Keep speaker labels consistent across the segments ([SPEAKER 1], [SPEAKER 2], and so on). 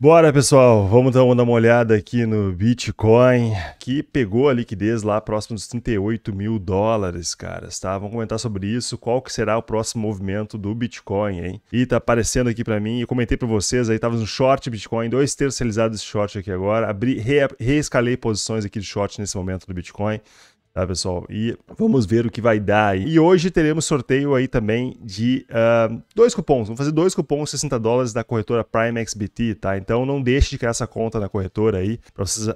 [SPEAKER 1] Bora, pessoal, vamos então dar uma olhada aqui no Bitcoin, que pegou a liquidez lá próximo dos 38 mil dólares, caras, tá? Vamos comentar sobre isso, qual que será o próximo movimento do Bitcoin, hein? E tá aparecendo aqui para mim, eu comentei para vocês aí, tava no short Bitcoin, dois terços realizados desse short aqui agora, abri, re, reescalei posições aqui de short nesse momento do Bitcoin, tá, pessoal? E vamos ver o que vai dar aí. E hoje teremos sorteio aí também de uh, dois cupons. Vamos fazer dois cupons 60 dólares da corretora Prime XBT, tá? Então não deixe de criar essa conta na corretora aí para vocês uh,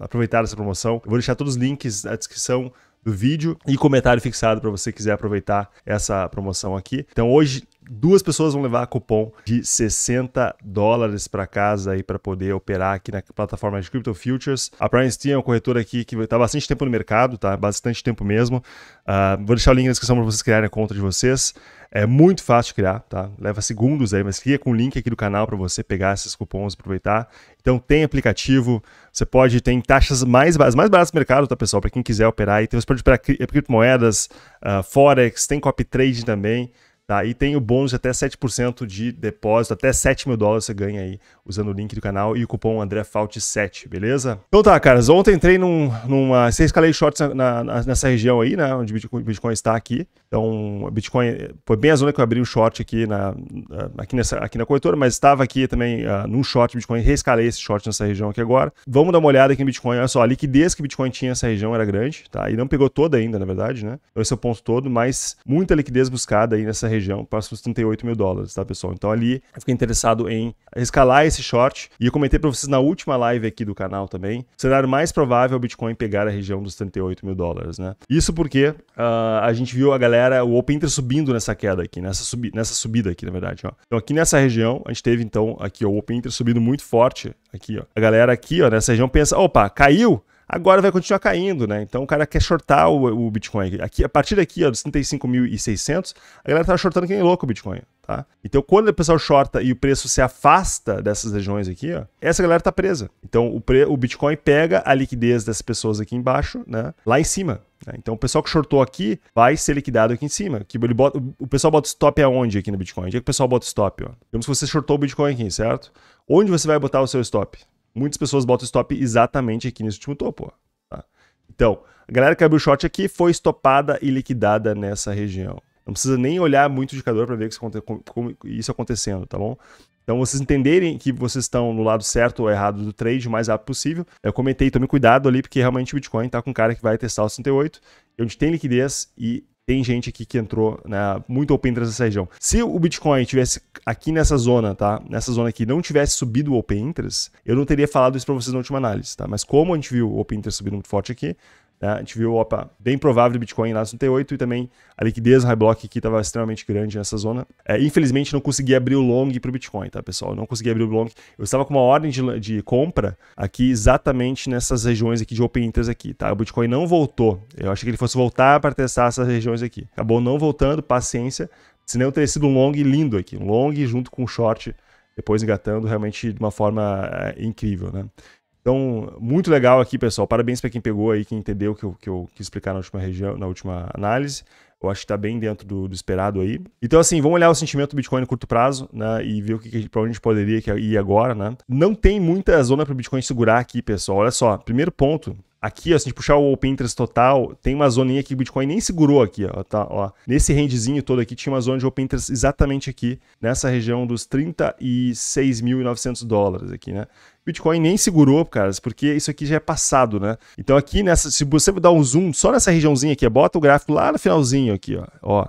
[SPEAKER 1] aproveitar essa promoção. Eu vou deixar todos os links na descrição do vídeo e comentário fixado para você quiser aproveitar essa promoção aqui. Então hoje duas pessoas vão levar cupom de 60 dólares para casa aí para poder operar aqui na plataforma de Crypto Futures. A Prime é uma corretora aqui que está bastante tempo no mercado, tá? Bastante tempo mesmo. Uh, vou deixar o link na descrição para vocês criarem a conta de vocês. É muito fácil de criar, tá? Leva segundos aí, mas cria com o link aqui do canal para você pegar esses cupons, aproveitar. Então tem aplicativo, você pode tem taxas mais as mais baratas do mercado, tá pessoal? Para quem quiser operar, e tem, você pode operar é, criptomoedas, uh, forex, tem copy trade também. Tá? E tem o bônus de até 7% de depósito, até 7 mil dólares você ganha aí usando o link do canal e o cupom AndréFault7, beleza? Então tá, caras, ontem entrei num, numa... Você escalei shorts na, na, nessa região aí, né, onde o Bitcoin, Bitcoin, está aqui. Então, Bitcoin foi bem a zona que eu abri o short aqui na, aqui nessa, aqui na corretora, mas estava aqui também uh, ah, num short Bitcoin, reescalei esse short nessa região aqui agora. Vamos dar uma olhada aqui no Bitcoin, olha só, a liquidez que o Bitcoin tinha nessa região era grande, tá? E não pegou toda ainda, na verdade, né? Então esse é o ponto todo, mas muita liquidez buscada aí nessa região região, próximos 38 mil dólares, tá, pessoal? Então ali eu fiquei interessado em escalar esse short. E eu comentei para vocês na última live aqui do canal também. O cenário mais provável é o Bitcoin pegar a região dos 38 mil dólares, né? Isso porque uh, a gente viu a galera, o Open Interest subindo nessa queda aqui, nessa, subi nessa subida aqui, na verdade. Ó. Então aqui nessa região, a gente teve então aqui ó, o Open Interest subindo muito forte aqui, ó. A galera aqui, ó, nessa região pensa, opa, caiu? agora vai continuar caindo, né? Então o cara quer shortar o, o Bitcoin. Aqui, a partir daqui, ó, dos 35.600, a galera tá shortando quem é louco o Bitcoin, tá? Então quando o pessoal shorta e o preço se afasta dessas regiões aqui, ó, essa galera tá presa. Então o, pre, o Bitcoin pega a liquidez dessas pessoas aqui embaixo, né? Lá em cima. Né? Então o pessoal que shortou aqui vai ser liquidado aqui em cima. Que ele bota, o pessoal bota stop aonde aqui no Bitcoin? Onde é que o pessoal bota stop? Ó? Digamos que você shortou o Bitcoin aqui, certo? Onde você vai botar o seu stop? muitas pessoas botam stop exatamente aqui nesse último topo. tá? Então, a galera que abriu short aqui foi estopada e liquidada nessa região. Não precisa nem olhar muito o indicador para ver isso acontecendo, tá bom? Então, vocês entenderem que vocês estão no lado certo ou errado do trade o mais rápido possível. Eu comentei, tome cuidado ali, porque realmente o Bitcoin está com um cara que vai testar o 68, onde tem liquidez e tem gente aqui que entrou, né, muito open interest nessa região. Se o Bitcoin tivesse aqui nessa zona, tá? Nessa zona aqui, não tivesse subido o open interest, eu não teria falado isso para vocês na última análise, tá? Mas como a gente viu o open interest subindo muito forte aqui, Tá? A gente viu, opa, bem provável o Bitcoin lá no 68 e também a liquidez do high block aqui estava extremamente grande nessa zona. É, infelizmente não consegui abrir o long para o Bitcoin, tá pessoal? não consegui abrir o long. Eu estava com uma ordem de, de, compra aqui exatamente nessas regiões aqui de open interest aqui, tá? O Bitcoin não voltou. Eu achei que ele fosse voltar para testar essas regiões aqui. Acabou não voltando, paciência. Se não, teria sido um long lindo aqui, um long junto com um short, depois engatando realmente de uma forma é, incrível, né? Então, muito legal aqui, pessoal. Parabéns para quem pegou aí, quem entendeu o que eu, que eu quis explicar na última região, na última análise. Eu acho que está bem dentro do, do, esperado aí. Então, assim, vamos olhar o sentimento do Bitcoin no curto prazo, né? E ver o que, que para onde a gente poderia ir agora, né? Não tem muita zona para o Bitcoin segurar aqui, pessoal. Olha só, primeiro ponto, Aqui, ó, se a gente puxar o Pinterest total, tem uma zoninha que o Bitcoin nem segurou aqui, ó, tá, ó. Nesse rendezinho todo aqui, tinha uma zona de Pinterest exatamente aqui, nessa região dos 36.900 dólares aqui, né? Bitcoin nem segurou, caras, porque isso aqui já é passado, né? Então aqui nessa, se você dar um zoom só nessa regiãozinha aqui, bota o gráfico lá no finalzinho aqui, ó, ó.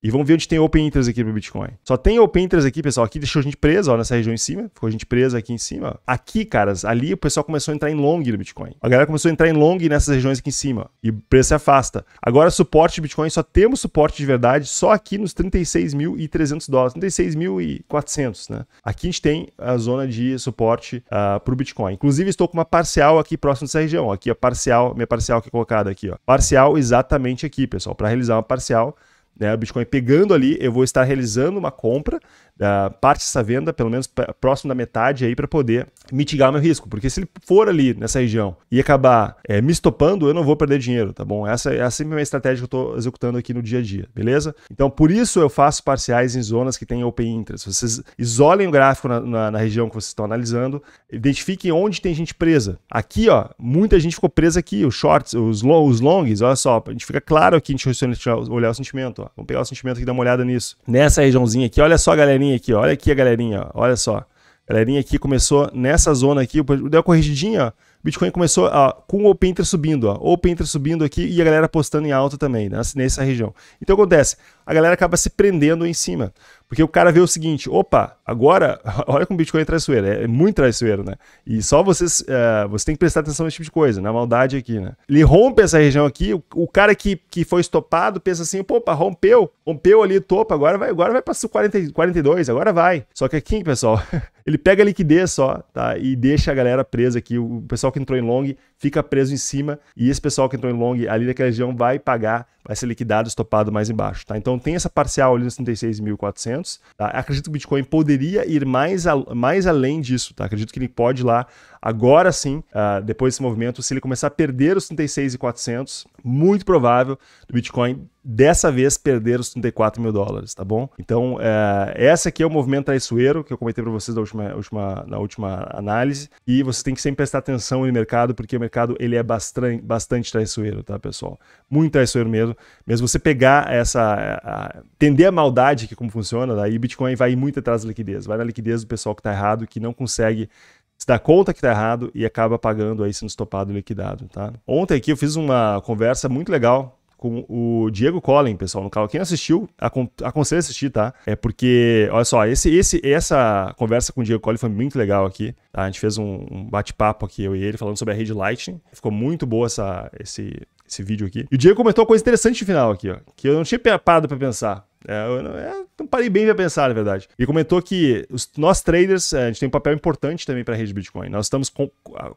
[SPEAKER 1] E vamos ver onde tem open interest aqui pro Bitcoin. Só tem open interest aqui, pessoal. Aqui deixou a gente presa, ó, nessa região em cima. Ficou a gente presa aqui em cima. Aqui, caras, ali o pessoal começou a entrar em long do Bitcoin. A galera começou a entrar em long nessas regiões aqui em cima. E o preço se afasta. Agora, suporte de Bitcoin, só temos suporte de verdade só aqui nos 36.300 dólares. 36.400, né? Aqui a gente tem a zona de suporte uh, pro Bitcoin. Inclusive, estou com uma parcial aqui próximo dessa região. Aqui a parcial, minha parcial que é colocada aqui, ó. Parcial exatamente aqui, pessoal. Para realizar uma parcial, né, o Bitcoin pegando ali, eu vou estar realizando uma compra Uh, parte dessa venda, pelo menos próximo da metade aí, para poder mitigar meu risco. Porque se ele for ali nessa região e acabar é, me estopando, eu não vou perder dinheiro, tá bom? Essa, é sempre a minha estratégia que eu estou executando aqui no dia a dia, beleza? Então, por isso eu faço parciais em zonas que tem open interest. Vocês isolem o gráfico na, na, na região que vocês estão analisando, identifiquem onde tem gente presa. Aqui, ó, muita gente ficou presa aqui, os shorts, os, long, os longs, olha só, a gente fica claro aqui, a gente olhar o sentimento, ó. Vamos pegar o sentimento aqui e dar uma olhada nisso. Nessa regiãozinha aqui, olha só, galerinha, galerinha aqui, olha aqui a galerinha, olha só. galerinha aqui começou nessa zona aqui, deu uma corrigidinha, ó. Bitcoin começou ó, com o Open Inter subindo, ó. Open Inter subindo aqui e a galera postando em alta também, né? nessa região. Então acontece, a galera acaba se prendendo em cima. Porque o cara vê o seguinte: opa, agora, olha como o Bitcoin é traiçoeiro, é muito traiçoeiro, né? E só vocês, uh, você tem que prestar atenção nesse tipo de coisa, na né? maldade aqui, né? Ele rompe essa região aqui, o, o cara que, que foi estopado pensa assim: opa, rompeu, rompeu ali o topo, agora vai, agora vai para 42, agora vai. Só que aqui, pessoal, ele pega a liquidez só, tá? E deixa a galera presa aqui, o pessoal que entrou em long fica preso em cima e esse pessoal que entrou em long ali daquela região vai pagar, vai ser liquidado, estopado mais embaixo, tá? Então tem essa parcial ali nos 36.400, tá? Acredito que o Bitcoin poderia ir mais, a, mais além disso, tá? Acredito que ele pode ir lá Agora sim, uh, depois desse movimento, se ele começar a perder os 36,400, muito provável do Bitcoin dessa vez perder os 34 mil dólares, tá bom? Então, é, eh, essa aqui é o movimento traiçoeiro que eu comentei para vocês na última, última, na última análise. E você tem que sempre prestar atenção no mercado, porque o mercado ele é bastante, bastante traiçoeiro, tá, pessoal? Muito traiçoeiro mesmo. Mesmo você pegar essa. A, a, entender a maldade que como funciona, daí Bitcoin vai muito atrás da liquidez. Vai na liquidez do pessoal que está errado, que não consegue se dá conta que está errado e acaba pagando aí sendo estopado e liquidado, tá? Ontem aqui eu fiz uma conversa muito legal com o Diego Collin, pessoal, no canal. Quem assistiu, aconselho a assistir, tá? É porque, olha só, esse, esse, essa conversa com o Diego Collin foi muito legal aqui. Tá? A gente fez um, um bate-papo aqui, eu e ele, falando sobre a rede Lightning. Ficou muito boa essa, esse, esse vídeo aqui. E o Diego comentou uma coisa interessante no final aqui, ó, que eu não tinha parado para pensar. É, eu não, é, não parei bem pra pensar, na verdade. e comentou que os, nós traders, é, a gente tem um papel importante também para a rede Bitcoin. Nós estamos com,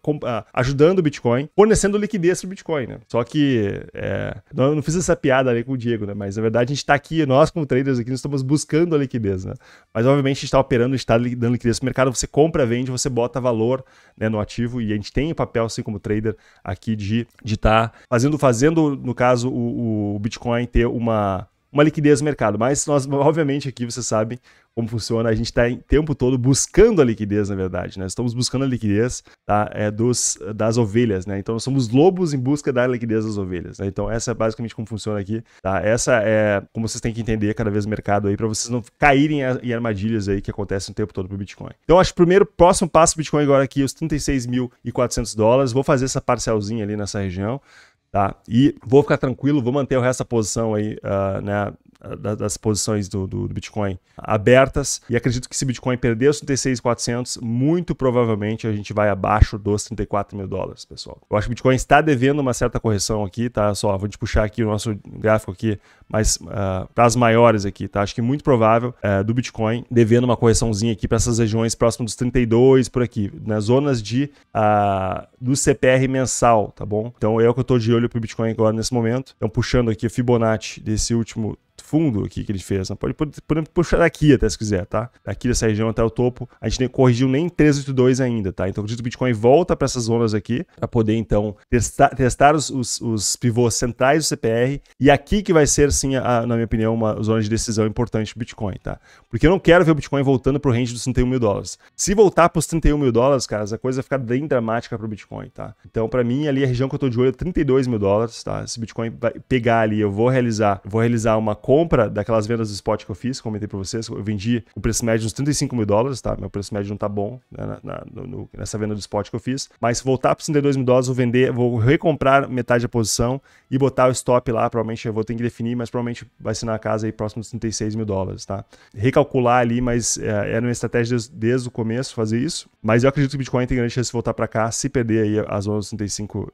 [SPEAKER 1] com, ajudando o Bitcoin, fornecendo liquidez para o Bitcoin, né? Só que é, não, não fiz essa piada ali com o Diego, né? Mas na verdade a gente está aqui, nós como traders aqui, nós estamos buscando a liquidez, né? Mas obviamente a gente está operando, a gente está dando liquidez para o mercado. Você compra, vende, você bota valor né, no ativo e a gente tem o papel, assim como trader, aqui de estar de tá fazendo, fazendo, no caso, o, o Bitcoin ter uma uma liquidez no mercado. Mas nós, obviamente, aqui você sabe como funciona. A gente está o tempo todo buscando a liquidez, na verdade. Nós né? estamos buscando a liquidez tá? é, dos, das ovelhas, né? Então nós somos lobos em busca da liquidez das ovelhas. Né? Então, essa é basicamente como funciona aqui. Tá? Essa é como vocês têm que entender cada vez o mercado aí, para vocês não caírem em armadilhas aí que acontecem o tempo todo para o Bitcoin. Então, acho que o primeiro próximo passo do Bitcoin agora aqui, é os 36.400 dólares. Vou fazer essa parcelzinha ali nessa região. Tá? E vou ficar tranquilo, vou manter o resto da posição aí, uh, né, ah, das posições do, do, do, Bitcoin abertas. E acredito que se o Bitcoin perder os 36,400, muito provavelmente a gente vai abaixo dos 34 mil dólares, pessoal. Eu acho que o Bitcoin está devendo uma certa correção aqui, tá? Só vou te puxar aqui o nosso gráfico aqui, mas uh, para as maiores aqui, tá? Acho que é muito provável uh, do Bitcoin devendo uma correçãozinha aqui para essas regiões próximas dos 32 por aqui, nas né? zonas de uh, do CPR mensal, tá bom? Então é o que eu estou de olho olho para o Bitcoin agora nesse momento. Então, puxando aqui a Fibonacci desse último fundo aqui que ele fez. Né? Pode, pode, podemos puxar daqui até se quiser, tá? Daqui dessa região até o topo. A gente nem corrigiu nem 382 ainda, tá? Então acredito que o Bitcoin volta para essas zonas aqui para poder então testar, testar os, os, os, pivôs centrais do CPR. E aqui que vai ser, sim, a, na minha opinião, uma zona de decisão importante do Bitcoin, tá? Porque eu não quero ver o Bitcoin voltando para o range dos 31 mil dólares. Se voltar para os 31 mil dólares, cara, a coisa vai ficar bem dramática para o Bitcoin, tá? Então, para mim, ali a região que eu estou de olho é 32 mil dólares, tá? Se o Bitcoin pegar ali, eu vou realizar, vou realizar uma compra compra daquelas vendas do spot que eu fiz, comentei para vocês, eu vendi o preço médio uns 35 mil dólares, tá? Meu preço médio não tá bom né, na, na, no, nessa venda do spot que eu fiz. Mas se voltar para 32 mil dólares, vou vender, vou recomprar metade da posição e botar o stop lá. Provavelmente eu vou ter que definir, mas provavelmente vai ser na casa aí próximo dos 36 mil dólares, tá? Recalcular ali, mas é, era uma estratégia desde, desde, o começo fazer isso. Mas eu acredito que o Bitcoin tem grande chance de voltar para cá, se perder aí as zonas 35,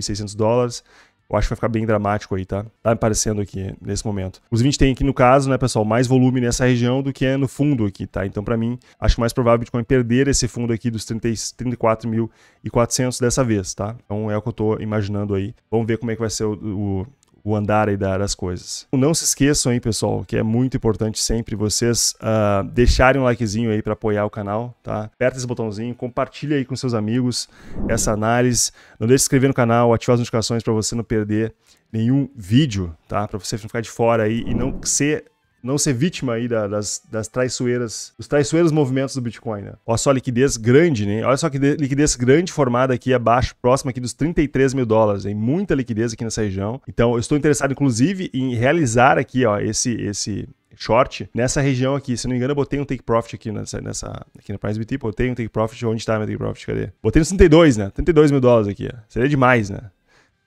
[SPEAKER 1] 600 dólares eu acho que vai ficar bem dramático aí, tá? Tá parecendo aqui nesse momento. Os 20 tem aqui no caso, né, pessoal, mais volume nessa região do que é no fundo aqui, tá? Então, para mim, acho mais provável o Bitcoin perder esse fundo aqui dos 34.400 dessa vez, tá? Então é o que eu tô imaginando aí. Vamos ver como é que vai ser o, o o andar aí das coisas. Não se esqueçam aí, pessoal, que é muito importante sempre vocês uh, deixarem um likezinho aí para apoiar o canal, tá? Aperta esse botãozinho, compartilha aí com seus amigos essa análise. Não deixe de se inscrever no canal, ativar as notificações para você não perder nenhum vídeo, tá? Para você não ficar de fora aí e não ser não ser vítima aí da, das, das traiçoeiras, dos traiçoeiros movimentos do Bitcoin, né? Olha só a liquidez grande, né? Olha só que liquidez grande formada aqui abaixo, próxima aqui dos 33 mil dólares, hein? Muita liquidez aqui nessa região. Então, eu estou interessado, inclusive, em realizar aqui, ó, esse, esse, short nessa região aqui. Se não me engano, eu botei um take profit aqui nessa, nessa aqui na PriceBT, botei um take profit. Onde está meu take profit? Cadê? Botei nos 32, né? 32 mil dólares aqui. Ó. Seria demais, né?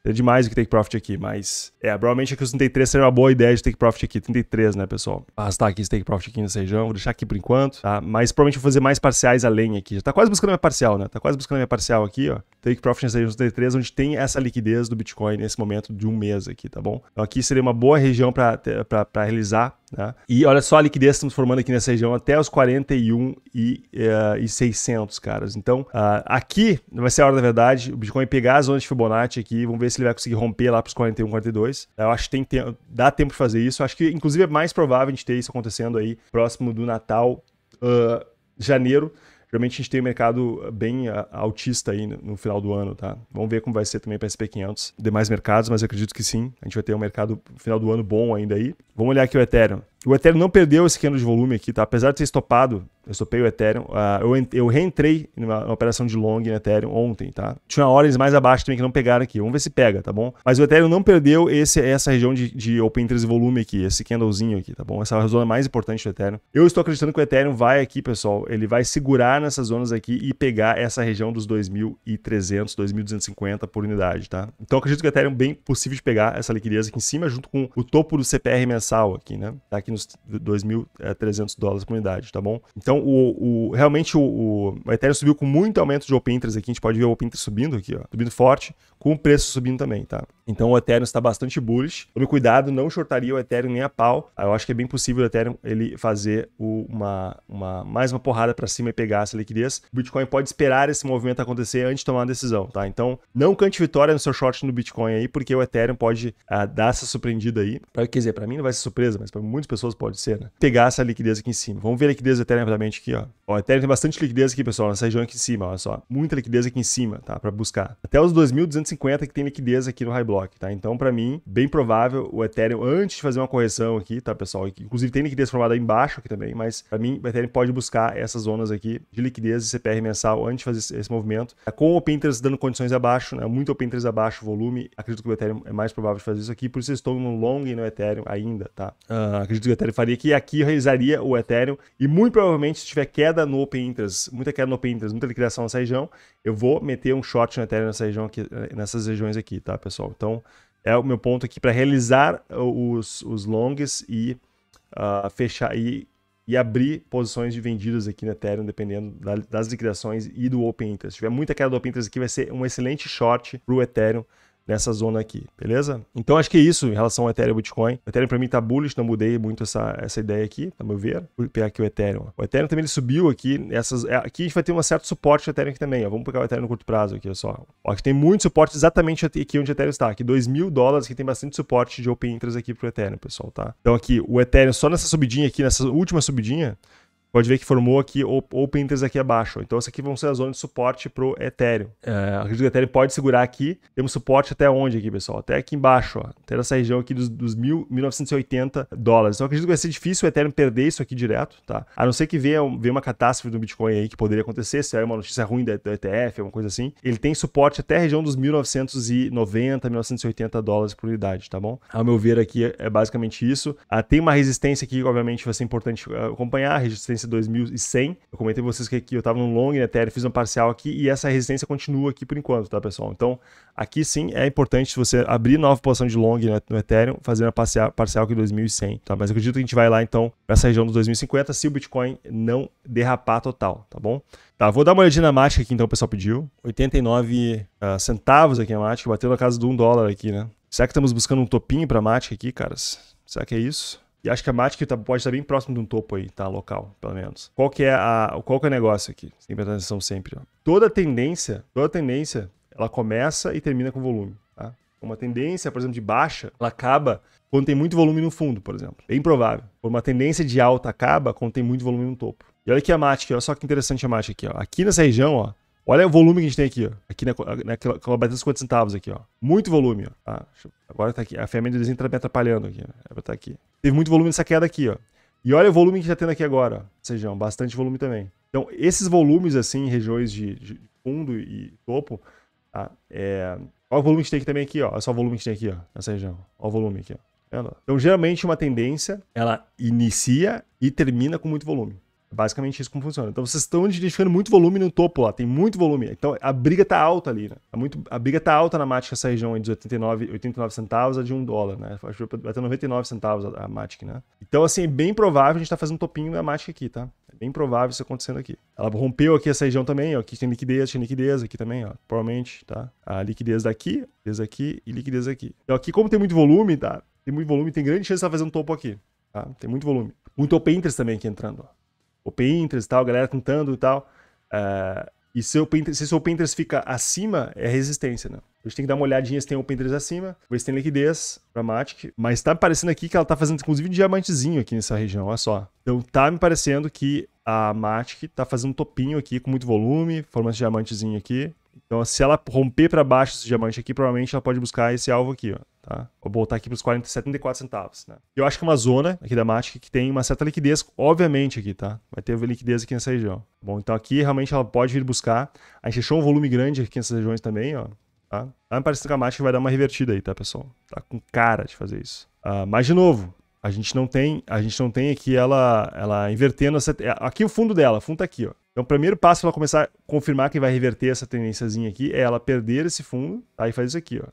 [SPEAKER 1] É demais o que take profit aqui, mas. É, provavelmente aqui os 33 seria uma boa ideia de take profit aqui. 33, né, pessoal? Arrastar aqui esse take profit aqui nessa região. vou deixar aqui por enquanto, tá? Mas provavelmente vou fazer mais parciais além aqui. Já tá quase buscando minha parcial, né? Tá quase buscando minha parcial aqui, ó. Take Profit Sales no t onde tem essa liquidez do Bitcoin nesse momento de um mês aqui, tá bom? Então aqui seria uma boa região para realizar, né? E olha só a liquidez que estamos formando aqui nessa região até os 41 e, uh, e 600, eh, caras. Então uh, aqui vai ser a hora da verdade, o Bitcoin pegar a zona de Fibonacci aqui, vamos ver se ele vai conseguir romper lá para os 41, 42. Eu acho que tem dá tempo de fazer isso. Eu acho que inclusive é mais provável a gente ter isso acontecendo aí próximo do Natal, uh, janeiro. Geralmente a gente tem um mercado eh, bem eh, altista aí no final do ano, tá? Vamos ver como vai ser também para SP500, demais mercados, mas eu acredito que sim. A gente vai ter um mercado final do ano bom ainda aí. Vamos olhar aqui o Ethereum. O Ethereum não perdeu esse candle de volume aqui, tá? Apesar de ter estopado eu sopei o Ethereum. Uh, eu, eu reentrei numa, numa, operação de long no Ethereum ontem, tá? Tinha ordens mais abaixo também que não pegaram aqui. Vamos ver se pega, tá bom? Mas o Ethereum não perdeu esse, essa região de, de Open Interest Volume aqui, esse candlezinho aqui, tá bom? Essa é zona mais importante do Ethereum. Eu estou acreditando que o Ethereum vai aqui, pessoal. Ele vai segurar nessas zonas aqui e pegar essa região dos 2.300, 2.250 por unidade, tá? Então acredito que o Ethereum é bem possível de pegar essa liquidez aqui em cima junto com o topo do CPR mensal aqui, né? Tá aqui nos 2.300 eh, dólares por unidade, tá bom? Então então, o, o realmente o, o, Ethereum subiu com muito aumento de open interest aqui. A gente pode ver o open interest subindo aqui, ó, subindo forte, com o preço subindo também, tá? Então o Ethereum está bastante bullish. Tome cuidado, não shortaria o Ethereum nem a pau. Ah, eu acho que é bem possível o Ethereum ele fazer uma, uma mais uma porrada para cima e pegar essa liquidez. O Bitcoin pode esperar esse movimento acontecer antes de tomar uma decisão, tá? Então não cante vitória no seu short no Bitcoin aí, porque o Ethereum pode ah, dar essa surpreendida aí. Pra, quer dizer, para mim não vai ser surpresa, mas para muitas pessoas pode ser, né? Pegar essa liquidez aqui em cima. Vamos ver a liquidez do Ethereum rapidamente aqui, ó. O Ethereum tem bastante liquidez aqui, pessoal, nessa região aqui em cima, olha só. Muita liquidez aqui em cima, tá? Para buscar. Até os 2.250 que tem liquidez aqui no High Block, tá? Então, para mim, bem provável o Ethereum, antes de fazer uma correção aqui, tá, pessoal? Inclusive tem liquidez formada embaixo aqui também, mas para mim, o Ethereum pode buscar essas zonas aqui de liquidez e CPR mensal antes de fazer esse, movimento. Tá com o Open Interest dando condições abaixo, né? Muito Open Interest abaixo, volume, acredito que o Ethereum é mais provável de fazer isso aqui, por isso eu estou no long no Ethereum ainda, tá? Uh, acredito que o Ethereum faria aqui, aqui eu realizaria o Ethereum e muito provavelmente se tiver queda no Open Interest, muita queda no Open Interest, muita liquidação nessa região, eu vou meter um short no Ethereum nessa região aqui, eh, nessas regiões aqui, tá, pessoal? Então, é o meu ponto aqui para realizar os, os longs e uh, fechar e, e abrir posições de vendidas aqui no Ethereum, dependendo da, das liquidações e do Open Interest. Se tiver muita queda do Open Interest aqui, vai ser um excelente short para o Ethereum nessa zona aqui, beleza? Então acho que é isso em relação ao Ethereum e Bitcoin. O Ethereum para mim tá bullish, não mudei muito essa, essa ideia aqui, tá meu ver. Vou pegar aqui o Ethereum. O Ethereum também ele subiu aqui, essas é, aqui a gente vai ter um certo suporte do Ethereum aqui também, ó. Vamos pegar o Ethereum no curto prazo aqui, só. Ó, aqui tem muito suporte exatamente aqui onde o Ethereum está, aqui 2 mil dólares, que tem bastante suporte de open interest aqui pro Ethereum, pessoal, tá? Então aqui, o Ethereum só nessa subidinha aqui, nessa última subidinha, pode ver que formou aqui open interest aqui abaixo. Então, essas aqui vão ser as zonas de suporte para o Ethereum. É, acredito que o Ethereum pode segurar aqui. Temos suporte até onde aqui, pessoal? Até aqui embaixo, ó. até essa região aqui dos, dos 1.980 dólares. Então, acredito que vai ser difícil o Ethereum perder isso aqui direto, tá? A não ser que venha, venha uma catástrofe do Bitcoin aí que poderia acontecer, se é uma notícia ruim do da ETF, alguma coisa assim. Ele tem suporte até a região dos 1.990, 1.980 dólares por unidade, tá bom? Ao meu ver aqui é basicamente isso. Ah, tem uma resistência aqui, obviamente vai ser importante ah, acompanhar, a resistência resistência 2100. Eu comentei pra vocês que aqui eu tava no long, na né, TR, fiz um parcial aqui e essa resistência continua aqui por enquanto, tá, pessoal? Então, aqui sim é importante você abrir nova posição de long né, no Ethereum, fazendo a parcial, parcial aqui 2100, tá? Mas eu acredito que a gente vai lá, então, nessa região dos 2050, se o Bitcoin não derrapar total, tá bom? Tá, vou dar uma olhadinha na mágica aqui, então, o pessoal pediu. 89 uh, ah, centavos aqui na mágica, bateu na casa do 1 dólar aqui, né? Será que estamos buscando um topinho pra mágica aqui, caras? Será que é isso? E acho que a Matic tá, pode estar bem próximo de um topo aí, tá? Local, pelo menos. Qual que é, a, qual que é o negócio aqui? Tem que atenção sempre. Ó. Toda tendência, toda tendência, ela começa e termina com volume, tá? Uma tendência, por exemplo, de baixa, ela acaba quando tem muito volume no fundo, por exemplo. Bem provável. uma tendência de alta acaba quando tem muito volume no topo. E olha aqui a Matic, olha só que interessante a Matic aqui, ó. Aqui nessa região, ó, Olha o volume que a gente tem aqui, ó. Aqui na, naquela, naquela bateria 50 centavos aqui, ó. Muito volume, ó. Tá? agora tá aqui. A ferramenta do desenho tá me atrapalhando aqui, né? Era tá aqui. Teve muito volume nessa queda aqui, ó. E olha o volume que tá tendo aqui agora, ó. Ou seja, bastante volume também. Então, esses volumes, assim, regiões de, de fundo e topo, tá? É... Olha o volume que a gente tem aqui também aqui, ó. Olha só o volume que a gente tem aqui, ó. Nessa região. Olha o volume aqui, ó. Então, geralmente, uma tendência, ela inicia e termina com muito volume. Basicamente isso como funciona. Então vocês estão identificando muito volume no topo lá, tem muito volume. Então a briga tá alta ali, né? Tá muito, a briga tá alta na Matic essa região de 89, 89 centavos a de 1 dólar, né? Acho que vai até 99 centavos a, a Matic, né? Então assim, é bem provável a gente tá fazendo um topinho da Matic aqui, tá? É bem provável isso acontecendo aqui. Ela rompeu aqui essa região também, ó. Aqui tem liquidez, tinha liquidez aqui também, ó. Provavelmente, tá? A liquidez daqui, liquidez aqui e liquidez aqui. Então aqui como tem muito volume, tá? Tem muito volume, tem grande chance de fazer um topo aqui, tá? Tem muito volume. Muito open interest também aqui entrando, ó o Pinterest e tal, a galera tentando e tal. Uh, e se, o Pinterest, se seu Pinterest fica acima, é resistência, né? A gente tem que dar uma olhadinha se tem o Pinterest acima, ver se tem liquidez pra Matic. Mas tá me parecendo aqui que ela tá fazendo inclusive um diamantezinho aqui nessa região, olha só. Então tá me parecendo que a Matic tá fazendo um topinho aqui com muito volume, formando esse diamantezinho aqui. Então se ela romper para baixo esse diamante aqui, provavelmente ela pode buscar esse alvo aqui, ó. Tá? Vou botar aqui para os 74 centavos. Né? Eu acho que é uma zona aqui da Matic que tem uma certa liquidez, obviamente, aqui, tá? Vai ter liquidez aqui nessa região. Bom, então aqui realmente ela pode vir buscar. A gente achou um volume grande aqui nessas regiões também, ó. Tá? me parece que a Matic vai dar uma revertida aí, tá, pessoal? Tá com cara de fazer isso. Ah, mas, de novo, a gente não tem, a gente não tem aqui ela, ela invertendo essa, aqui o fundo dela, o fundo tá aqui, ó. Então, o primeiro passo para ela começar a confirmar que vai reverter essa tendênciazinha aqui é ela perder esse fundo, aí tá? fazer isso aqui, ó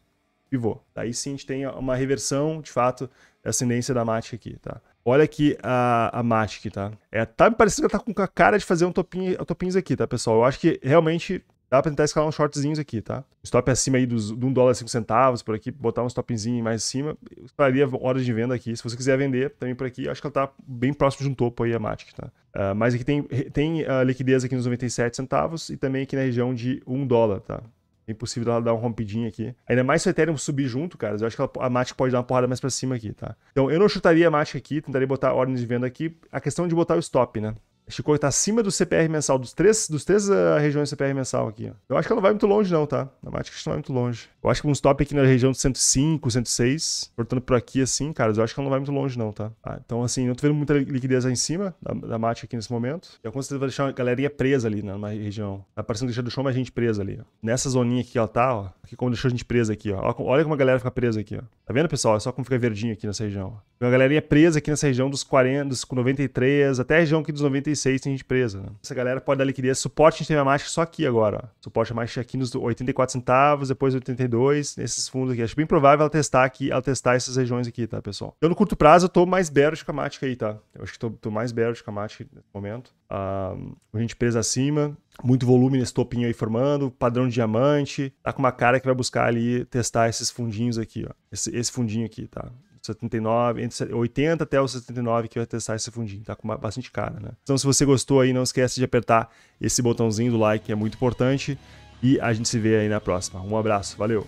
[SPEAKER 1] pivô. Daí sim a gente tem uma reversão, de fato, da ascendência da Matic aqui, tá? Olha aqui a, a Matic, tá? É, tá me parecendo que ela tá com a cara de fazer um topinho, topinhos aqui, tá, pessoal? Eu acho que realmente dá pra tentar escalar uns shortzinhos aqui, tá? Stop acima aí dos, de 1 dólar e cinco centavos por aqui, botar um stopzinho mais acima. Eu estaria horas de venda aqui. Se você quiser vender também por aqui, acho que ela tá bem próximo de um topo aí, a Matic, tá? Uh, mas aqui tem, tem uh, liquidez aqui nos 97 centavos e também aqui na região de um dólar, tá? É impossível ela dar um rompidinho aqui. Ainda mais se o Ethereum subir junto, cara. Eu acho que ela, a Matic pode dar uma porrada mais pra cima aqui, tá? Então eu não chutaria a Matic aqui, tentaria botar ordens de venda aqui. A questão de botar o stop, né? Chico está acima do CPR mensal, dos três, dos três uh, regiões do CPR mensal aqui. Ó. Eu acho que ela não vai muito longe, não, tá? Na que não vai muito longe. Eu acho que um stop aqui na região de 105, 106, cortando por aqui assim, cara, eu acho que ela não vai muito longe, não, tá? Ah, então, assim, não tô vendo muita liquidez aí em cima da, da aqui nesse momento. E eu com certeza vai deixar a galerinha presa ali né, região. Tá parecendo deixar deixou mais gente presa ali. Ó. Nessa zoninha aqui que ela tá, ó. Aqui como deixou a gente presa aqui, ó. Olha como a galera fica presa aqui, ó. Tá vendo, pessoal? É só como fica verdinho aqui nessa região. Ó. Tem uma galerinha presa aqui nessa região dos 40, dos 93, até a região aqui dos 95. 86 tem gente presa. Né? Essa galera pode dar liquidez. Suporte a gente teve a só aqui agora. Ó. Suporte a mágica aqui nos 84 centavos, depois 82, nesses fundos aqui. Acho bem provável ela testar aqui, ela testar essas regiões aqui, tá, pessoal? Eu no curto prazo eu tô mais belo de a Matic aí, tá? Eu acho que tô, tô mais belo de a Matic nesse momento. Um, a gente presa acima, muito volume nesse topinho aí formando, padrão de diamante, tá com uma cara que vai buscar ali testar esses fundinhos aqui, ó. Esse, esse fundinho aqui, tá? 79, entre 80 até os 79 que vai testar esse fundinho, tá com bastante cara, né? Então se você gostou aí, não esquece de apertar esse botãozinho do like, que é muito importante, e a gente se vê aí na próxima. Um abraço, valeu!